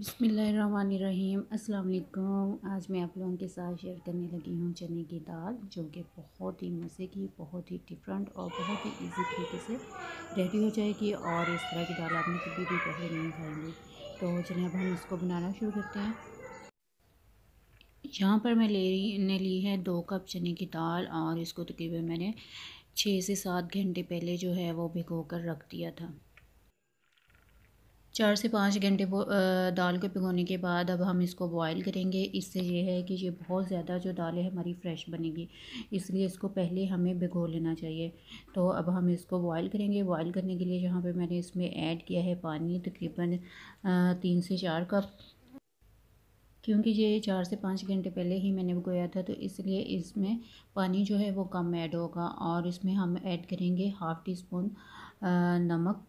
बसमीम अल्लाम आज मैं आप लोगों के साथ शेयर करने लगी हूँ चने की दाल जो कि बहुत ही मज़े की बहुत ही डिफरेंट और बहुत ही इजी तरीके से रेडी हो जाएगी और इस तरह की दाल आपने कभी भी पहले नहीं खाएंगी तो चलिए अब हम इसको बनाना शुरू करते हैं यहाँ पर मैं ले ने ली है दो कप चने की दाल और इसको तकरीबन मैंने छः से सात घंटे पहले जो है वो भिगो कर रख दिया था चार से पाँच घंटे दाल को भिगोने के बाद अब हम इसको बॉईल करेंगे इससे ये है कि ये बहुत ज़्यादा जो दाल है हमारी फ्रेश बनेगी इसलिए इसको पहले हमें भिगो लेना चाहिए तो अब हम इसको बॉईल करेंगे बॉईल करने के लिए जहाँ पे मैंने इसमें ऐड किया है पानी तकरीबन तीन से चार कप क्योंकि ये चार से पाँच घंटे पहले ही मैंने भिगोया था तो इसलिए इसमें पानी जो है वो कम ऐड होगा और इसमें हम ऐड करेंगे हाफ़ टी स्पून नमक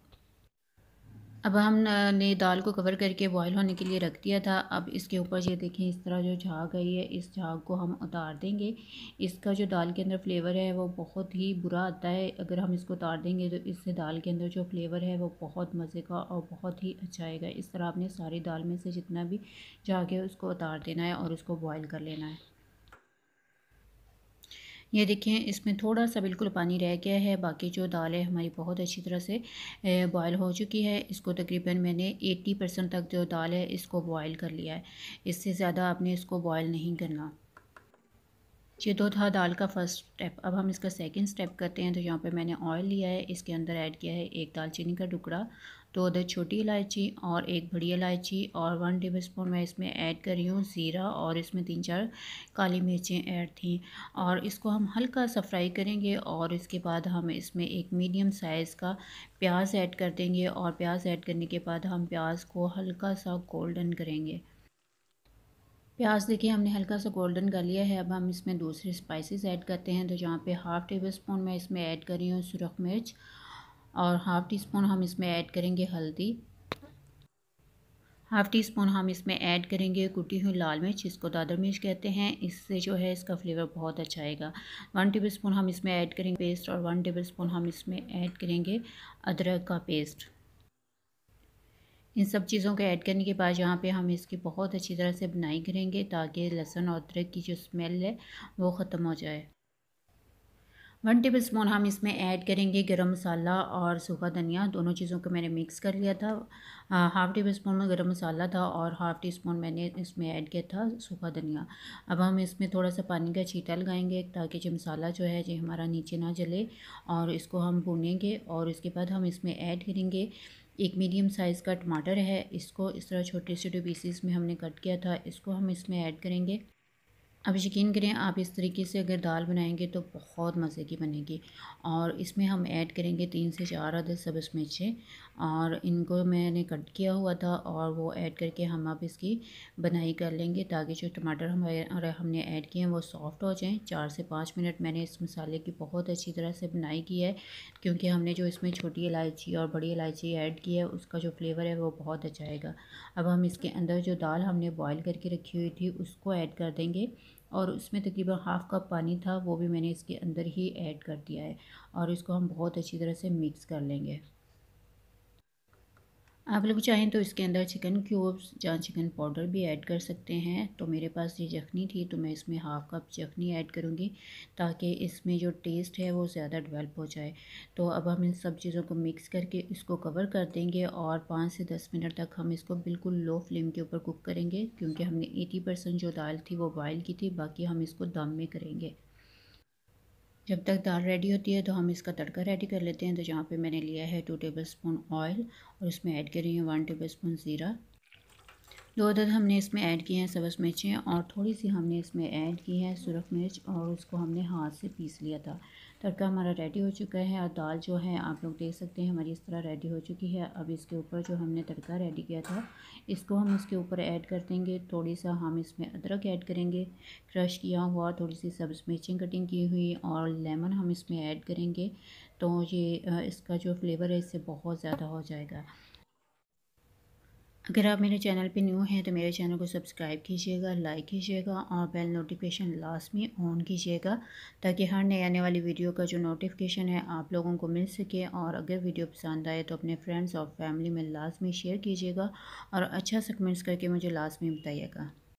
अब हमने दाल को कवर करके बॉईल होने के लिए रख दिया था अब इसके ऊपर ये देखें इस तरह जो झाग आई है इस झाग को हम उतार देंगे इसका जो दाल के अंदर फ्लेवर है वो बहुत ही बुरा आता है अगर हम इसको उतार देंगे तो इससे दाल के अंदर जो फ्लेवर है वो बहुत मज़े का और बहुत ही अच्छा आएगा इस तरह आपने सारी दाल में से जितना भी झाग है उसको उतार देना है और उसको बॉयल कर लेना है ये देखें इसमें थोड़ा सा बिल्कुल पानी रह गया है बाकी जो दाल है हमारी बहुत अच्छी तरह से बॉयल हो चुकी है इसको तकरीबन मैंने 80 परसेंट तक जो दाल है इसको बॉयल कर लिया है इससे ज़्यादा आपने इसको बॉयल नहीं करना ये दो तो था दाल का फर्स्ट स्टेप अब हम इसका सेकंड स्टेप करते हैं तो यहाँ पे मैंने ऑयल लिया है इसके अंदर ऐड किया है एक दालचीनी का टुकड़ा दो अदर छोटी इलायची और एक बड़ी इलायची और वन टेबल स्पून मैं इसमें ऐड कर रही हूँ ज़ीरा और इसमें तीन चार काली मिर्चें ऐड थी और इसको हम हल्का सा फ्राई करेंगे और इसके बाद हम इसमें एक मीडियम साइज़ का प्याज ऐड कर देंगे और प्याज ऐड करने के बाद हम प्याज को हल्का सा गोल्डन करेंगे प्याज देखिए हमने हल्का सा गोल्डन कर लिया है अब हम इसमें दूसरे स्पाइसेस ऐड करते हैं तो जहाँ पे हाफ़ टेबल स्पून मैं इसमें ऐड कर रही हूँ सुरख मिर्च और हाफ़ टी स्पून हम इसमें ऐड करेंगे हल्दी हाफ़ टी स्पून हम इसमें ऐड करेंगे कुटी हुई लाल मिर्च इसको दादर मिर्च कहते हैं इससे जो है इसका फ्लेवर बहुत अच्छा आएगा वन टेबल स्पून हम इसमें ऐड करेंगे पेस्ट और वन टेबल स्पून हम इसमें ऐड करेंगे अदरक का पेस्ट इन सब चीज़ों को ऐड करने के बाद यहाँ पे हम इसकी बहुत अच्छी तरह से बनाई करेंगे ताकि लहसुन और अदरक की जो स्मेल है वो ख़त्म हो जाए वन टेबल स्पून हम इसमें ऐड करेंगे गरम मसाला और सूखा धनिया दोनों चीज़ों को मैंने मिक्स कर लिया था हाफ़ टेबल स्पून में गरम मसाला था और हाफ़ टी स्पून मैंने इसमें ऐड किया था सूखा धनिया अब हम इसमें थोड़ा सा पानी का छीटा लगाएंगे ताकि जो मसाला जो है जो हमारा नीचे ना जले और इसको हम भूनेंगे और उसके बाद हम इसमें ऐड करेंगे एक मीडियम साइज़ का टमाटर है इसको इस तरह छोटे छोटे पीसीस में हमने कट किया था इसको हम इसमें ऐड करेंगे अब यकीन करें आप इस तरीके से अगर दाल बनाएंगे तो बहुत मज़े की बनेगी और इसमें हम ऐड करेंगे तीन से चार अदर सब्ज़ मिर्चें और इनको मैंने कट किया हुआ था और वो ऐड करके हम अब इसकी बनाई कर लेंगे ताकि जो टमाटर हमारे हमने ऐड किए हैं वो सॉफ़्ट हो जाएं चार से पाँच मिनट मैंने इस मसाले की बहुत अच्छी तरह से बनाई की है क्योंकि हमने जो इसमें छोटी इलायची और बड़ी इलायची ऐड की है उसका जो फ्लेवर है वो बहुत अच्छा आएगा अब हम इसके अंदर जो दाल हमने बॉयल करके रखी हुई थी उसको ऐड कर देंगे और उसमें तकरीबन हाफ़ कप पानी था वो भी मैंने इसके अंदर ही ऐड कर दिया है और इसको हम बहुत अच्छी तरह से मिक्स कर लेंगे आप लोग चाहें तो इसके अंदर चिकन क्यूब्स या चिकन पाउडर भी ऐड कर सकते हैं तो मेरे पास ये जखनी थी तो मैं इसमें हाफ़ कप जखनी ऐड करूँगी ताकि इसमें जो टेस्ट है वो ज़्यादा डेवलप हो जाए तो अब हम इन सब चीज़ों को मिक्स करके इसको कवर कर देंगे और पाँच से दस मिनट तक हम इसको बिल्कुल लो फ्लेम के ऊपर कुक करेंगे क्योंकि हमने एटी परसेंट जो दाल थी वो बॉयल की थी बाकी हम इसको दम में करेंगे जब तक दाल रेडी होती है तो हम इसका तड़का रेडी कर लेते हैं तो जहाँ पे मैंने लिया है टू टेबल स्पून ऑयल और इसमें ऐड करी है वन टेबल स्पून ज़ीरा दो अदद हमने इसमें ऐड किए हैं सब्ज़ मिर्चें और थोड़ी सी हमने इसमें ऐड की है सुरख मिर्च और उसको हमने हाथ से पीस लिया था तड़का हमारा रेडी हो चुका है और दाल जो है आप लोग देख सकते हैं हमारी इस तरह रेडी हो चुकी है अब इसके ऊपर जो हमने तड़का रेडी किया था इसको हम इसके ऊपर ऐड कर देंगे थोड़ी सा हम इसमें अदरक ऐड करेंगे क्रश किया हुआ थोड़ी सी सब्ज मिर्चिंग कटिंग की हुई और लेमन हम इसमें ऐड करेंगे तो ये इसका जो फ्लेवर है इससे बहुत ज़्यादा हो जाएगा अगर आप मेरे चैनल पे न्यू हैं तो मेरे चैनल को सब्सक्राइब कीजिएगा लाइक कीजिएगा और बेल नोटिफिकेशन लास्ट में ऑन कीजिएगा ताकि हर नए आने वाली वीडियो का जो नोटिफिकेशन है आप लोगों को मिल सके और अगर वीडियो पसंद आए तो अपने फ्रेंड्स और फैमिली में लास्ट में शेयर कीजिएगा और अच्छा सा कमेंट्स करके मुझे लास्ट में बताइएगा